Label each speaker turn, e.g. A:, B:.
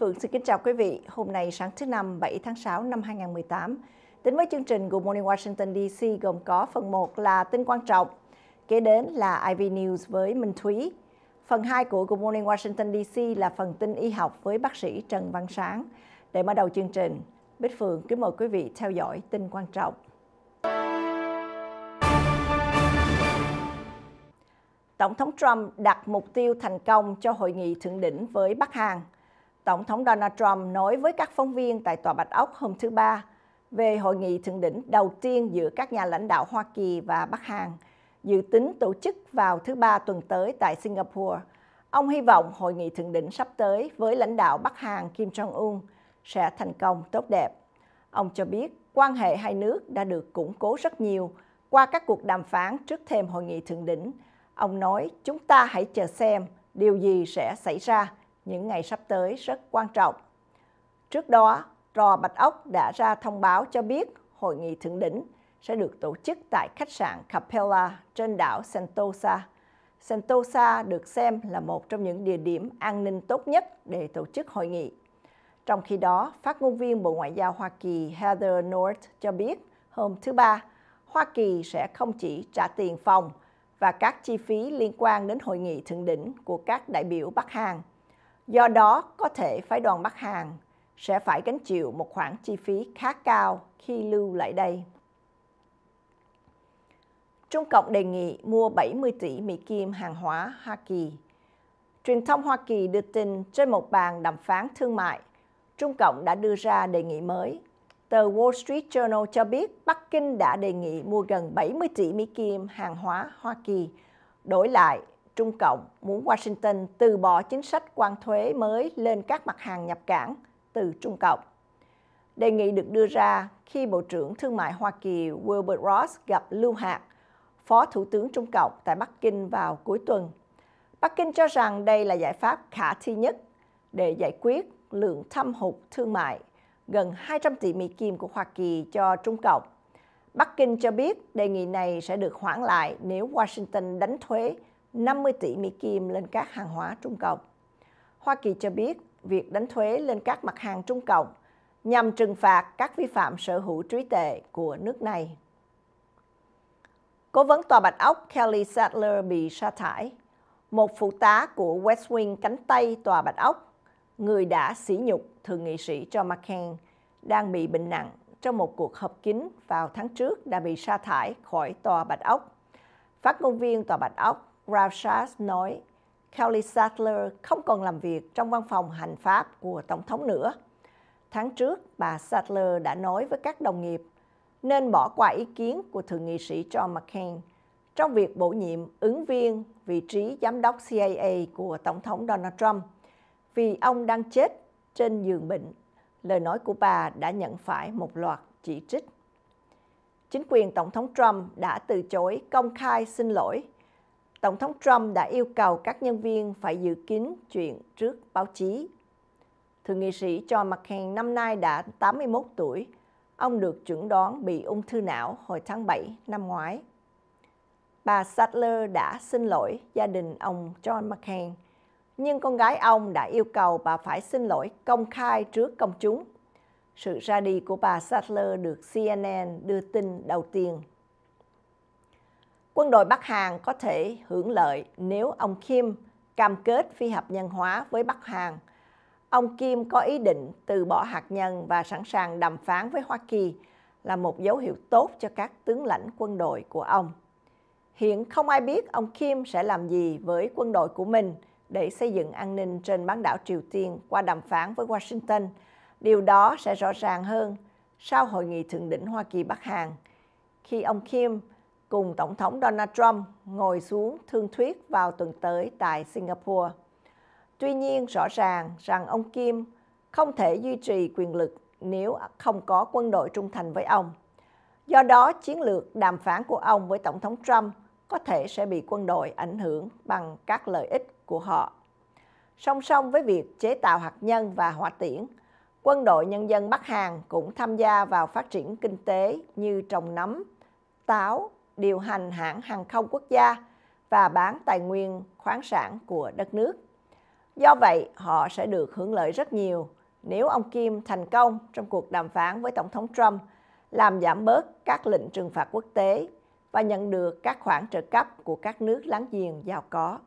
A: Phượng xin kính chào quý vị. Hôm nay sáng thứ năm 7 tháng 6 năm 2018. Tính với chương trình Good Morning Washington DC gồm có phần 1 là tin quan trọng, kế đến là IV News với Minh Thúy. Phần 2 của Good Morning Washington DC là phần tin y học với bác sĩ Trần Văn Sáng. Để mở đầu chương trình, Bích Phượng kính mời quý vị theo dõi tin quan trọng. Tổng thống Trump đặt mục tiêu thành công cho hội nghị thượng đỉnh với Bắc Hàn – Tổng thống Donald Trump nói với các phóng viên tại Tòa Bạch Ốc hôm thứ Ba về hội nghị thượng đỉnh đầu tiên giữa các nhà lãnh đạo Hoa Kỳ và Bắc Hàn, dự tính tổ chức vào thứ Ba tuần tới tại Singapore. Ông hy vọng hội nghị thượng đỉnh sắp tới với lãnh đạo Bắc Hàn Kim Jong-un sẽ thành công tốt đẹp. Ông cho biết quan hệ hai nước đã được củng cố rất nhiều qua các cuộc đàm phán trước thêm hội nghị thượng đỉnh. Ông nói chúng ta hãy chờ xem điều gì sẽ xảy ra những ngày sắp tới rất quan trọng. Trước đó, Rò Bạch Ốc đã ra thông báo cho biết hội nghị thượng đỉnh sẽ được tổ chức tại khách sạn Capella trên đảo Sentosa. Sentosa được xem là một trong những địa điểm an ninh tốt nhất để tổ chức hội nghị. Trong khi đó, phát ngôn viên Bộ Ngoại giao Hoa Kỳ Heather North cho biết hôm thứ Ba, Hoa Kỳ sẽ không chỉ trả tiền phòng và các chi phí liên quan đến hội nghị thượng đỉnh của các đại biểu Bắc Hàn, Do đó, có thể phái đoàn Bắc Hàn sẽ phải gánh chịu một khoản chi phí khá cao khi lưu lại đây. Trung Cộng đề nghị mua 70 tỷ Mỹ Kim hàng hóa Hoa Kỳ. Truyền thông Hoa Kỳ đưa tin trên một bàn đàm phán thương mại, Trung Cộng đã đưa ra đề nghị mới. Tờ Wall Street Journal cho biết Bắc Kinh đã đề nghị mua gần 70 tỷ Mỹ Kim hàng hóa Hoa Kỳ, đổi lại Trung Cộng muốn Washington từ bỏ chính sách quan thuế mới lên các mặt hàng nhập cảng từ Trung Cộng. Đề nghị được đưa ra khi Bộ trưởng Thương mại Hoa Kỳ Wilbur Ross gặp Lưu Hạc, Phó Thủ tướng Trung Cộng tại Bắc Kinh vào cuối tuần. Bắc Kinh cho rằng đây là giải pháp khả thi nhất để giải quyết lượng thâm hụt thương mại gần 200 tỷ Mỹ Kim của Hoa Kỳ cho Trung Cộng. Bắc Kinh cho biết đề nghị này sẽ được hoãn lại nếu Washington đánh thuế 50 tỷ Mỹ Kim lên các hàng hóa Trung Cộng. Hoa Kỳ cho biết việc đánh thuế lên các mặt hàng Trung Cộng nhằm trừng phạt các vi phạm sở hữu trí tuệ của nước này. Cố vấn Tòa Bạch Ốc Kelly Sadler bị sa thải. Một phụ tá của West Wing cánh tay Tòa Bạch Ốc, người đã sỉ nhục thượng nghị sĩ John McCain, đang bị bệnh nặng trong một cuộc họp kín vào tháng trước đã bị sa thải khỏi Tòa Bạch Ốc. Phát ngôn viên Tòa Bạch Ốc Rauschas nói Kelly Sattler không còn làm việc trong văn phòng hành pháp của Tổng thống nữa. Tháng trước, bà Sattler đã nói với các đồng nghiệp nên bỏ qua ý kiến của Thượng nghị sĩ John McCain trong việc bổ nhiệm ứng viên vị trí giám đốc CIA của Tổng thống Donald Trump vì ông đang chết trên giường bệnh. Lời nói của bà đã nhận phải một loạt chỉ trích. Chính quyền Tổng thống Trump đã từ chối công khai xin lỗi Tổng thống Trump đã yêu cầu các nhân viên phải giữ kín chuyện trước báo chí. Thượng nghị sĩ John McCain năm nay đã 81 tuổi. Ông được chuẩn đoán bị ung thư não hồi tháng 7 năm ngoái. Bà Sattler đã xin lỗi gia đình ông John McCain, nhưng con gái ông đã yêu cầu bà phải xin lỗi công khai trước công chúng. Sự ra đi của bà Sattler được CNN đưa tin đầu tiên quân đội Bắc Hàn có thể hưởng lợi nếu ông Kim cam kết phi hạt nhân hóa với Bắc Hàn. Ông Kim có ý định từ bỏ hạt nhân và sẵn sàng đàm phán với Hoa Kỳ là một dấu hiệu tốt cho các tướng lãnh quân đội của ông. Hiện không ai biết ông Kim sẽ làm gì với quân đội của mình để xây dựng an ninh trên bán đảo Triều Tiên qua đàm phán với Washington. Điều đó sẽ rõ ràng hơn sau hội nghị thượng đỉnh Hoa Kỳ-Bắc Hàn khi ông Kim cùng Tổng thống Donald Trump ngồi xuống thương thuyết vào tuần tới tại Singapore. Tuy nhiên rõ ràng rằng ông Kim không thể duy trì quyền lực nếu không có quân đội trung thành với ông. Do đó, chiến lược đàm phán của ông với Tổng thống Trump có thể sẽ bị quân đội ảnh hưởng bằng các lợi ích của họ. Song song với việc chế tạo hạt nhân và hỏa tiễn, quân đội nhân dân Bắc Hàn cũng tham gia vào phát triển kinh tế như trồng nấm, táo, điều hành hãng hàng không quốc gia và bán tài nguyên khoáng sản của đất nước. Do vậy, họ sẽ được hưởng lợi rất nhiều nếu ông Kim thành công trong cuộc đàm phán với Tổng thống Trump làm giảm bớt các lệnh trừng phạt quốc tế và nhận được các khoản trợ cấp của các nước láng giềng giàu có.